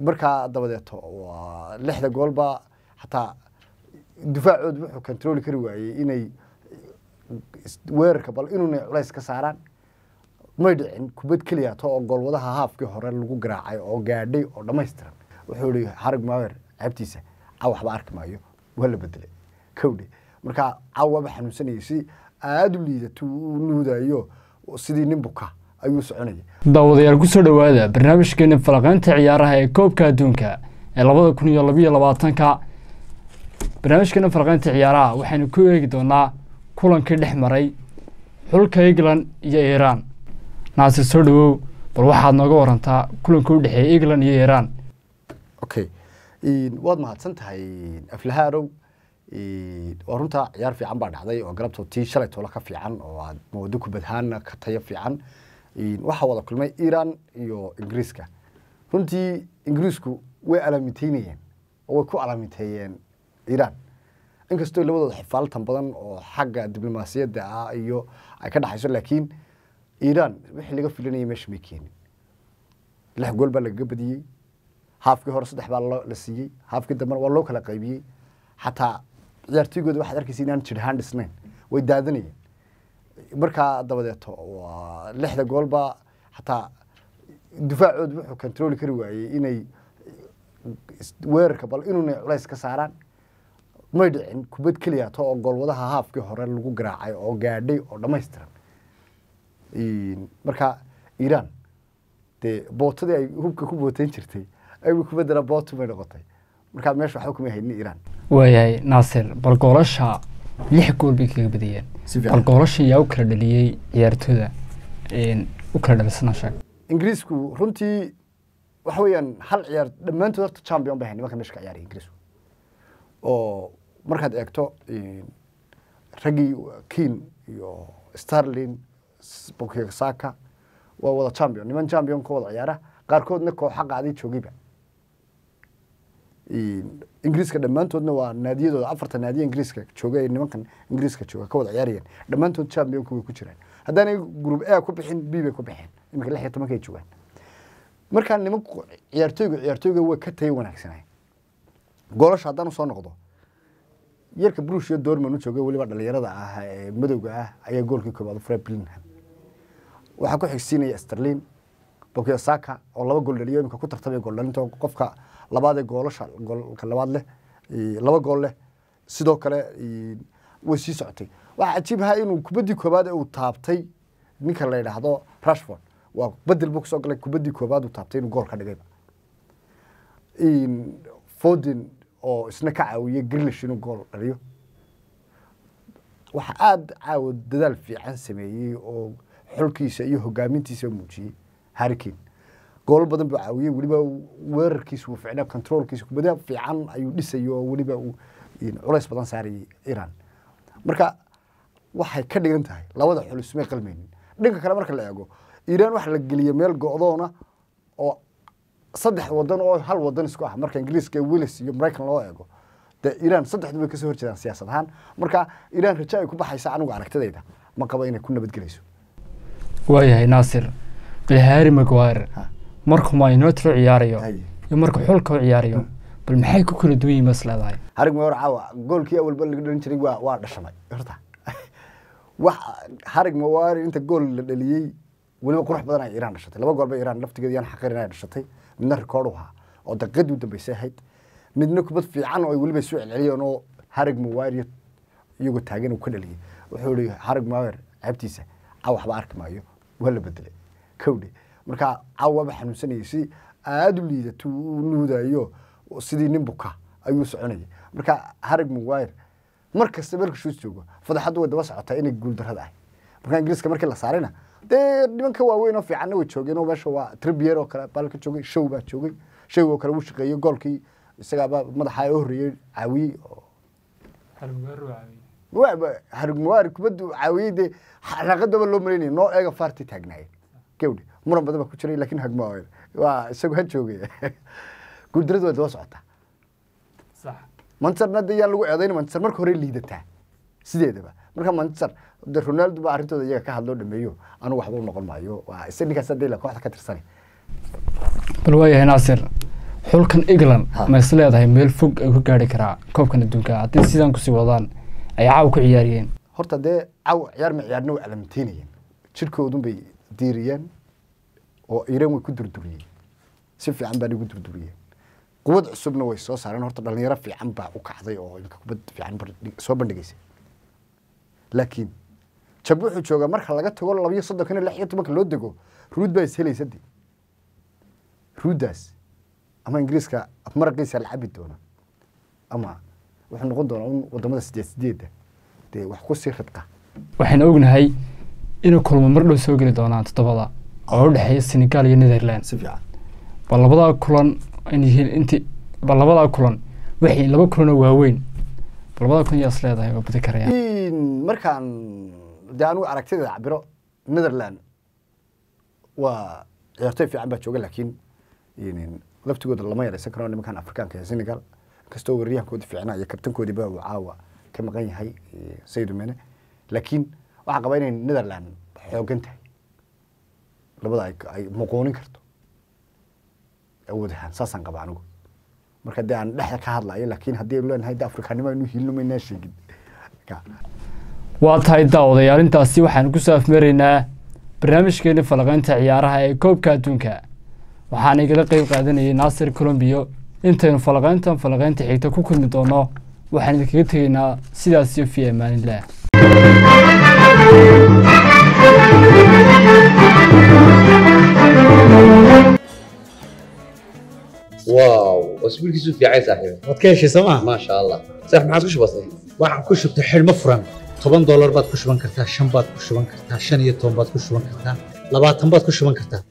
markaa dabadeeto waa lixda goolba xataa difaacooda wuxuu controli kari waayey inay weerarka bal inuuna culays ka saaraan may dhicin kubad keliyaato oo goolwadaha haafkii hore lagu garaacay oo gaadhay oo dhammaystiran wuxuu ihi harag maawer cabtiisa caw waxba arki maayo waa la bedelay kowdhe markaa caw waaba xanuunsanayay si aada u liidatu u nuudayo sidii nin buka ayuu soconaya daawadayaal kusoo dhawaada barnaamijkeena falaqeynta ciyaaraha ee koobka adduunka ee labada kun iyo labaiyo labaatanka barnaamijkeena falaqaynta ciyaaraha waxaynu ku eegi doonaa kulankii dhex maray xulka england iyo iiraan naasir soo dhawow bal waxaad nooga warantaa kulanka u dhexeeya england iyo iiraan okay waad mahadsan tahay aflahaarow waa runtaa ciyaar fiican baa dhacday oo tii shalay shalaytoola ka fiican oo aad moodo kubadhaana ka tayo fiican waxaa wada kulmay iran iyo ingiriiska runtii ingiriisku way alaamiteynayeen oo way ku alaamiteeyeen iran inkastoo labadooda xifaaltan badan oo xagga diblomaasiyadda ah iyo ay ka dhexayso laakiin iran wixii laga filanayay meesha may keenin lix gool baa lagaga badiyey haafkii hore saddex baa la siiyey haafkii dambena waa loo kala qaybiyey xataa ciyaartoygooda waxaad arkaysa inaan jirhaan dhisnayn way daadanayeen markaa dabadeeto waa lixda goolba xataa difaacood wuxuu controli kari waayey inay weerarka bal inuuna culays ka saaraan may dhicin kubad keliyaato oo goolwadaha haafkii hore lagu garaacay oo gaadhay oo dhammaystiran marka iiraan dee bootadii ay hubka ku booteyn jirtay ayba kubaddana bootu may noqotay markaa meesha waxba kumay iiraan waayahay naasir bal goolasha lix gool bay kaga badiyeen bal goolasha yaa u kala dhaliyey ciyaartooda u kala dhalisana sheeg ingiriisku runtii waxa weeyaan hal ciyaar dhammaantood horta champion bay ahay nimanka meesha ka ciyaaraya ingiriisku oo markaad eegto raggii kiin iyo starlin bukiga saaka waa wada champion niman champion ka wada ciyaara qaarkoodna kooxa qaadi joogayba ingiriiska dhammaantoodna waa naadiyadooda afarta naadiya ingiriiska jooga ee nimankan ingiriiska jooga ka wada ciyaarayeen dhammaantood championka way ku jiraan haddaanay group a ku bixin b bay ku baxeen iminka lix iyo tobanka joogaan markaa nimanku ciyaartooygu ciyaartooyga way ka tayo wanaagsanay goolasha haddaan usoo noqdo yarka brush iyo dorman u jooga weliba dhalinyarada ah ee madowga ah ayaa goolkii koobaad u waxaa ku xigsiinaya sterlin bokiosaka oo laba gool dhaliyo iminka ku tartamaya gool dhalinta qofka labaadee goolasha goolka labaad leh laba gool leh sidoo kale way sii socotay waxaa cajiib ahaa inuu kubaddii koowaad uu taabtay ninka la yidhaahdo rashford waa bedel buu kasoo galay kubaddii koowaad uu taabtay inuu gool dhigayba foden oo isna ka caawiyey grilish inuu gool dhaliyo waxaa aad caawa dadaal fiican sameeyey oo xulkiisa iyo hogaamintiisa muujiyey harrikin goolo badan buu caawiyey weliba weerarkiisu ficna controolkiisu kubada fiican ayuu dhisayay oo weliba uu culays badan saarayay iran marka waxay ka dhigan tahay labada xulus may qalmaynin dhanka kale marka la eego iiraan waxa la geliyey meel go-doona oo saddex wadan oo hal wadan isku ah marka ingiriiska iyo iyo maraykan loo eego dee iiraan saddexdu kasoo horjeedaan siyaasad ahaan marka iiraan raja ay ku baxaysa anigu aragtidayda ma qabo inay ku nabadgelayso waayahay naasir bilhaari magwaar markuu Man United ciyaarayo iyo markuu xulka u ciyaarayo mm. bal maxay ku kala duwan yihiin bas leedahay harig meher caawa goolkii awalba laga dhalin jiray waa waa dhashamay horta wax harig mawari inta gool la dhaliyey weliba qurux badan ay Iran dhashatay laba gool bay Iran laftigeeda yaan xaqir inay dhashatay midna rikoodh u ahaa oo daqiiqad u dambaysay ahayd midna kubad fiican oo ay weliba soo celceliyeen oo harig mawari iyagoo taagan uu ka dhaliyey wuxuu yidhi harig mawari ceebtiisa caawa waxba arki maayo waa la bedelay kowdhe markaa cawaba xanuunsanayay si aada u liidatu u nuudayo sidii nin buka ayuu soconayay marka harig mawire mar kasta meelkashuus joogo fadaxaddu way daba socotaa inay guuldarada ahay marka ingiriiska markii la saarayna dee nimanka waaweyn oo fiicanna way joogeen oo meesha waa tribier oo kale baalka joogay show baa joogay show oo kale wuu shaqeeyey goolkii isagaaba madaxa oo horreeyey caawiyey harag mawire kubaddu caawiyey dee xanaaqadaba loo malaynaya noo eega faartii taagnaayeen gewdhe muran badan baa ku jiray lakin hagma waa isagu ha joogaya guuldaradu waa daba socotaa manchester hadda yaan lagu eedayna manchester marka hore liidataa sideedaba marka manchester de ronaldo baa arrintooda iyaga ka hadloo dhameeyo anu waxba u noqon maayo waa isa ninkaas hadee la kooxda ka tirsanay bal waayahay naasir xulkan england ma is leedahay meel fog ay ku gaari karaa koobkan adduunka haddii sidaan kusii wadaan ay caw ku ciyaariyeen horta dee caaw ciyaar ma ciyaarna waa alamteynayeen jirkoodun bay diiriyeen oo iran way ku durduriyeen si fiican baana igu durduriyeen quwad cusubna way soo saareen horta dhalinyaro fiican baa u kacday oo ilka kubad fiican soo bandhigaysa laakiin jab wuxuu jooga marka laga tago labayo soddonkana lix iyo tobanka loo dego ruud baa ishelaysa de ruuddaas ama ingiriiska maraqiisa la cabi doona ama wuxuu noqon doonaa un wadamada sideed sideedda dee wax ku sii ridqa waxaan ognahay inuu kulmo mar dhow soo geli doonaa toddobada oo u dhexeeya senegal iyo netherland bal labadaa kulan yihiin inti bal kulan waxay laba kulanoo waaweyn bal labadaa kulan yaa leedahay oo badi karaya markaan dee anigu aragtida cabiro netherland waa ciyaartoy fiican baa jooga laakiin laftigooda lama yaraysan karo nimankan afrikaanka ee senegal inkastoo wariyahaankooda fiicnaa iyo ba uu caawa ka maqan yahay sayidumene laakiin waxaa qaba inay netherland xoogan tahay labada ay muquunin karto awood ahaan saasaan qaba anigu marka dee aan dhexda ka hadlayo laakiin haddii leenahay de afrikaannimo aynu hilno maynaa sheegin waa tahay daawaday arrintaasi waxaan ku afmaraynaa barnaamijkeeni falaqaynta ciyaaraha ee koobka adduunka waxaana igala qayb qaadanayay naasir colombiyo intaynu falaqayntan falaqaynta xigta ku kulmi doono waxaan idinkaga tegaynaa sidaasiyo fi amaanilah واو اسبوعك شوف في عيسى حبيبي وتكيش سما ما شاء الله صح ما عاد كش بسيط waxaan ku shubtay xidhmo furan toban doolar baad ku shuban kartaa shan baad ku shuban kartaa shan iyo toban baad ku shuban kartaa labaatan baad ku shuban kartaa